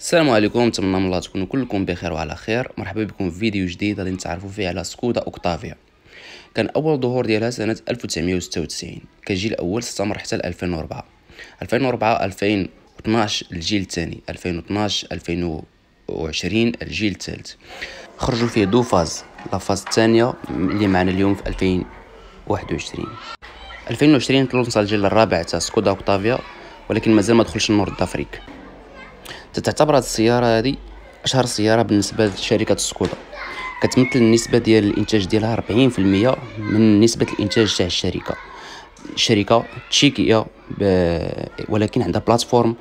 السلام عليكم نتمنى من الله تكونوا كلكم بخير وعلى خير مرحبا بكم في فيديو جديد غادي نتعرفوا فيه على سكودا اوكتافيا كان اول ظهور ديالها سنه 1996 كجيل اول استمر حتى 2004 2004 2012 الجيل الثاني 2012 2020 الجيل الثالث خرجوا فيه دو فاز لا فاز الثانيه اللي معنا اليوم في 2021 2020 طلعوا الجيل الرابع تاع سكودا اوكتافيا ولكن مازال ما دخلش النور الدافريك تعتبر هاد السيارة هادي أشهر سيارة بالنسبة لشركة سكودا كتمثل النسبة ديال الإنتاج ديالها ربعين في المية من نسبة الإنتاج تاع الشركة شركة تشيكية ولكن عندها بلاتفورم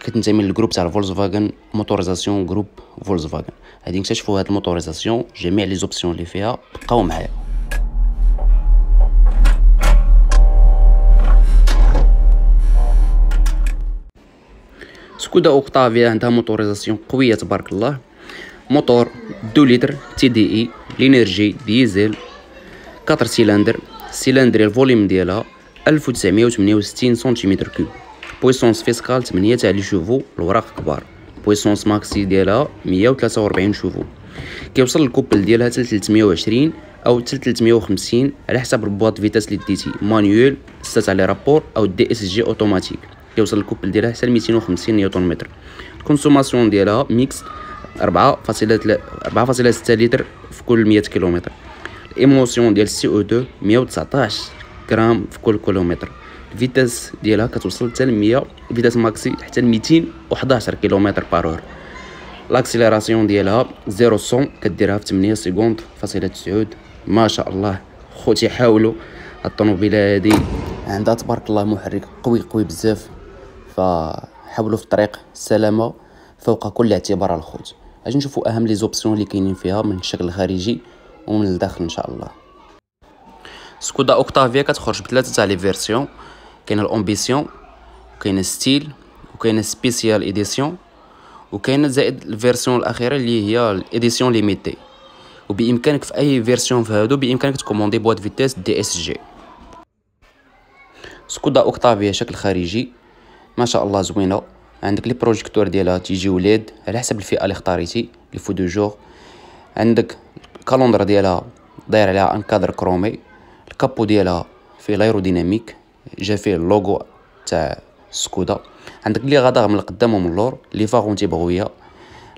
كتنتمي للجروب تاع فولكسفاغن موتوريزاسيون جروب فولكسفاغن غادي نكتشفوا هاد الموتوريزاسيون جميع لي زوبسيون اللي فيها بقاو معايا سكودا اوكتافيا عندها موتوريزاسيون قويه تبارك الله موتور 2 لتر تي دي اي لينيرجي ديزل 4 سيلندر سيلندر الفوليوم ديالها 1968 سنتيمتر كوب بويسونس فيسكال 8 تاع لي شوفو الوراق كبار بويسونس ماكسي ديالها 143 شوفو كيوصل الكوبل ديالها حتى 320 او 350 على حسب البواط فيتاس اللي ديتي مانيول 6 على رابور او دي اس جي اوتوماتيك كيوصل الكوبل ديالها حتى 250 نيوتن متر الكونسوماسيون ديالها ميكس 4.6 لتر في كل 100 كيلومتر الايموسيون ديال السي او 2 119 غرام في كل كيلومتر الفيتاس ديالها كتوصل حتى ل 100 فيتاس ماكسي حتى ل 211 كيلومتر بارور لاكسيليراسيون ديالها 0 100 كديرها في 8 سكوند فاصله 9 ما شاء الله خوتي حاولوا الطوموبيله هذه عندها تبارك الله محرك قوي قوي بزاف فحاولوا في الطريق السلامه فوق كل اعتبار الخوت اجي نشوفوا اهم لي زوبسيون اللي كاينين فيها من الشكل الخارجي ومن الداخل ان شاء الله سكودا اوكتافيا كتخرج بثلاثه تاع لي فيرسيون كاين الامبيسيون وكاين ستيل وكاين سبيسيال اديسيون وكاين زائد الفيرسيون الاخيره اللي هي الاديسيون ليميتي وبامكانك في اي فيرسيون في هادو بامكانك تكوموندي بواد فيتيس دي اس جي سكودا اوكتافيا شكل خارجي ما شاء الله زوينه عندك لي بروجيكتور ديالها تيجي ولاد على حسب الفئه اللي اختاريتي لي فو دو جور عندك الكالندر ديالها داير عليها كادر كرومي الكابو ديالها فيه لايروديناميك جا فيه اللوغو تاع سكودا عندك لي غادار من القدام ومن اللور لي فاغون تيبغويا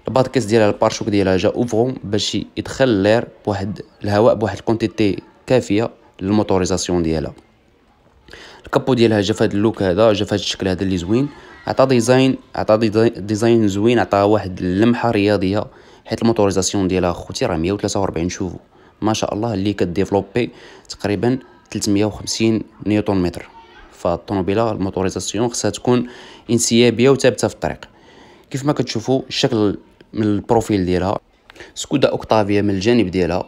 الباتكيس ديالها البارشوك ديالها جا اوفرون باش يدخل لير بواحد الهواء بواحد الكونتيتي كافيه للموتوريزاسيون ديالها الكابو ديالها جا فهاد اللوك هذا جا فهاد الشكل هذا اللي زوين عطى ديزاين عطى ديزاين زوين عطى واحد اللمحه رياضيه حيت الموتوريزاسيون ديالها خوتي راه 143 شوفو ما شاء الله اللي كديفلوبي تقريبا 350 نيوتن متر فالطوموبيله الموتوريزاسيون خصها تكون انسيابيه وثابته في الطريق كيف ما كتشوفوا الشكل من البروفيل ديالها سكودا اوكتافيا من الجانب ديالها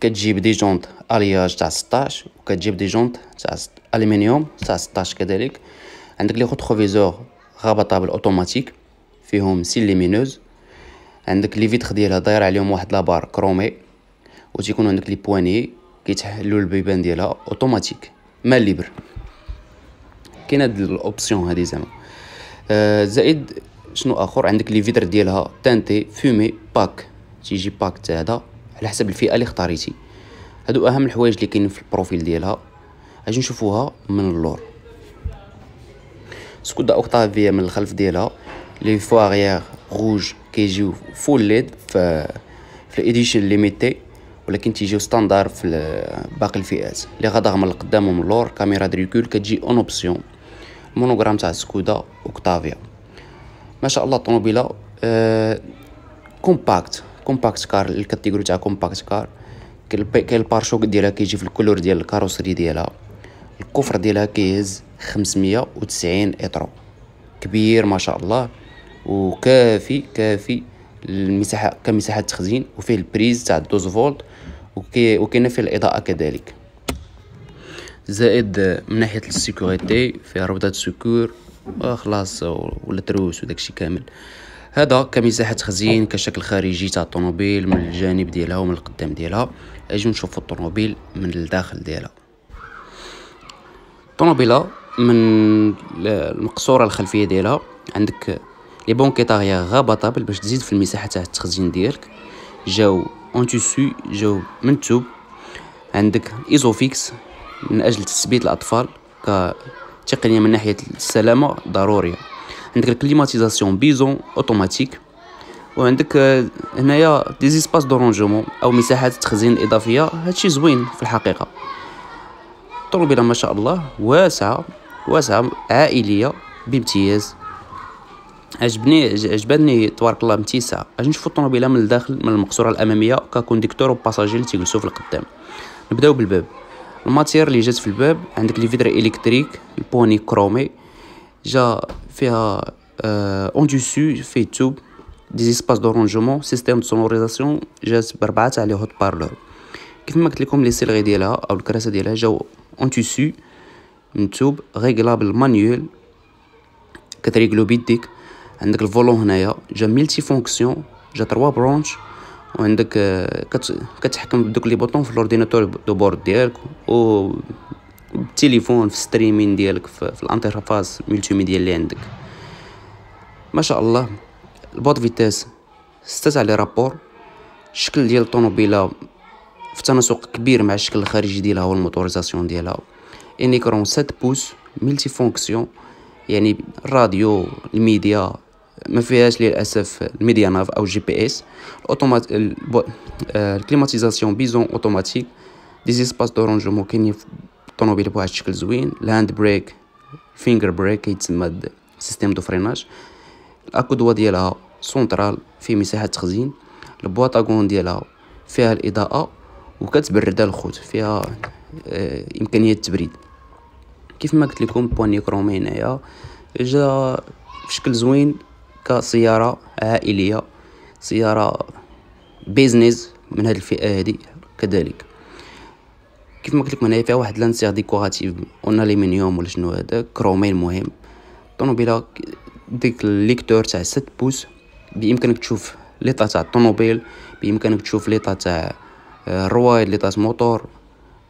كتجيب دي جونط الياج تاع 16 وكتجيب دي جونط تاع الومنيوم تاع 16 كذلك عندك لي روتروفيزور غابطابل اوتوماتيك فيهم سيل ليمينوز عندك لي فيتر ديالها داير عليهم واحد لابار كرومي و تيكون عندك لي بواني كيتحلوا البيبان ديالها اوتوماتيك ما ليبر كاين هاد الاوبسيون هادي زعما آه زائد شنو اخر عندك لي فيتر ديالها تانتي فومي باك تيجي باك تاع هذا على حسب الفئه اللي اختاريتي هادو اهم الحوايج اللي كاينين في البروفيل ديالها اجي نشوفوها من اللور سكودا اوكتافيا من الخلف ديالها لي فواريير روج كيجيو فول ليد في في الايديشن ليميتي ولكن تيجيو ستاندار في باقي الفئات لي غادر من القدام ومن اللور كاميرا دريكول كتجي اون اوبسيون المونوغرام تاع سكودا اوكتافيا ما شاء الله الطوموبيله أه كومباكت كومباكت كار الكاتيجوري تاع كومباكت كار كاين البارشوك ديالها كيجي في الكولور ديال الكاروسري ديالها الكفر ديالها كيهز 590 اترو كبير ما شاء الله وكافي كافي المساحه كمساحه تخزين وفيه البريز تاع 12 فولت وكاينه فيه الاضاءه كذلك زائد من ناحيه السيكوريتي فيها ربطه سكور وخلاص ولا تروس وداكشي كامل هذا كمساحة خزين كشكل خارجي تاع الطوموبيل من الجانب ديالها ومن القدام ديالها اجيو نشوفو الطوموبيل من الداخل ديالها الطوموبيله من المقصوره الخلفيه ديالها عندك لي بونكيطاريا غابطابل باش تزيد في المساحه تاع التخزين ديالك جاو اون تيسو جاو منتوب عندك ايزوفيكس من اجل تثبيت الاطفال كتقنيه من ناحيه السلامه ضروريه عندك الكليماتيزاسيون بيزون اوتوماتيك وعندك هنايا دي زيسباس دورونجومون او مساحات تخزين اضافيه هادشي زوين في الحقيقه الطوموبيله ما شاء الله واسعه واسعه عائليه بامتياز عجبني عجبتني تبارك الله متيسعه اجي نشوفو الطوموبيله من الداخل من المقصوره الاماميه ككونديكتور وباساجي اللي تيجلسوا في القدام نبداو بالباب الماتير اللي جات في الباب عندك لي فيدر الكتريك البوني كرومي جا en dessus, fait tout des espaces de système de sonorisation, j'ai barbat à les haut-parleurs. Comme je vous ai dit, les cellules ou les crasses de l'âge en tissu, une tube réglable manuel, qui est réglobitique, avec le volant en aïe, j'ai multifonction, j'ai trois branches, ou avec les boutons de l'ordinateur de bord ou التليفون في ستريمين ديالك في, في ملتي ميديا اللي عندك ما شاء الله البوط فيتاس ستة تاع لي رابور الشكل ديال الطوموبيله في تناسق كبير مع الشكل الخارجي ديالها والموتوريزاسيون ديالها انيكرون 7 بوس ملتي فونكسيون يعني الراديو الميديا ما فيهاش للاسف الميديا ناف او جي بي اس اوتومات آه، الكليماتيزاسيون بيزون اوتوماتيك دي سباس دو رونجمون كاينين الطوموبيل بواحد الشكل زوين لاند بريك فينجر بريك كيتسمى سيستيم دو فريناج الاكودوا ديالها سونترال فيه مساحه تخزين البواطاغون ديالها فيها الاضاءه وكتبرد الخوت فيها آه امكانيه التبريد كيف ما قلت لكم بواني كرومي هنايا جا في شكل زوين كسياره عائليه سياره بيزنس من هذه الفئه هذه كذلك كيف ما قلت لكم هنايا فيها واحد لانسير ديكوراتيف اون اليمنيوم ولا شنو هذا كرومين المهم الطوموبيله ديك الليكتور تاع 6 بوس بامكانك تشوف ليطا تاع الطوموبيل بامكانك تشوف ليطا تاع الروايد آه، ليطا موتور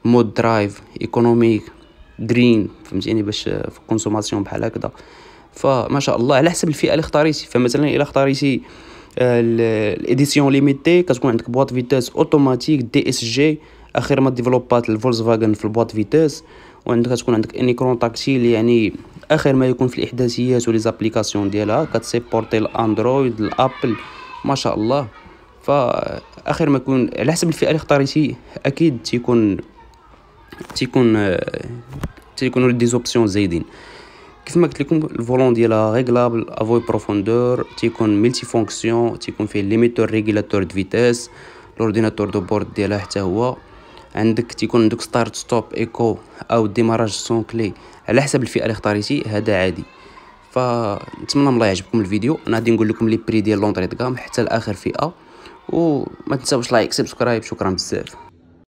مود درايف ايكونوميك جرين فهمتيني باش آه، في كونسوماسيون بحال هكذا فما شاء الله على حسب الفئه اللي اختاريتي فمثلا الا اختاريتي آه، الاديسيون ليميتي كتكون عندك بواط فيتاس اوتوماتيك دي اس جي اخر ما ديفلوبات الفولkswagen في البواط فيتاس وعندك تكون عندك ان ايكرون تاكتيل يعني اخر ما يكون في الاحداثيات زابليكاسيون ديالها كتسيبورتي الاندرويد الابل ما شاء الله فا اخر ما يكون على حسب الفئه اللي اختاريتي اكيد تيكون تيكون تيكونوا دي زوبسيون زايدين كيف ما قلت لكم الفولون ديالها ريغلابل افوي بروفوندور تيكون ملتي فونكسيون تيكون فيه ليميتور ريغيلاتور دو فيتاس لورديناتور دو بورد ديالها حتى هو عندك تيكون عندك ستارت ستوب ايكو او ديماراج سون كلي على حسب الفئه اللي اختاريتي هذا عادي فنتمنى الله يعجبكم الفيديو انا غادي نقول لكم لي بري ديال لونطري دكام حتى لاخر فئه وما تنساوش لايك سبسكرايب شكرا بزاف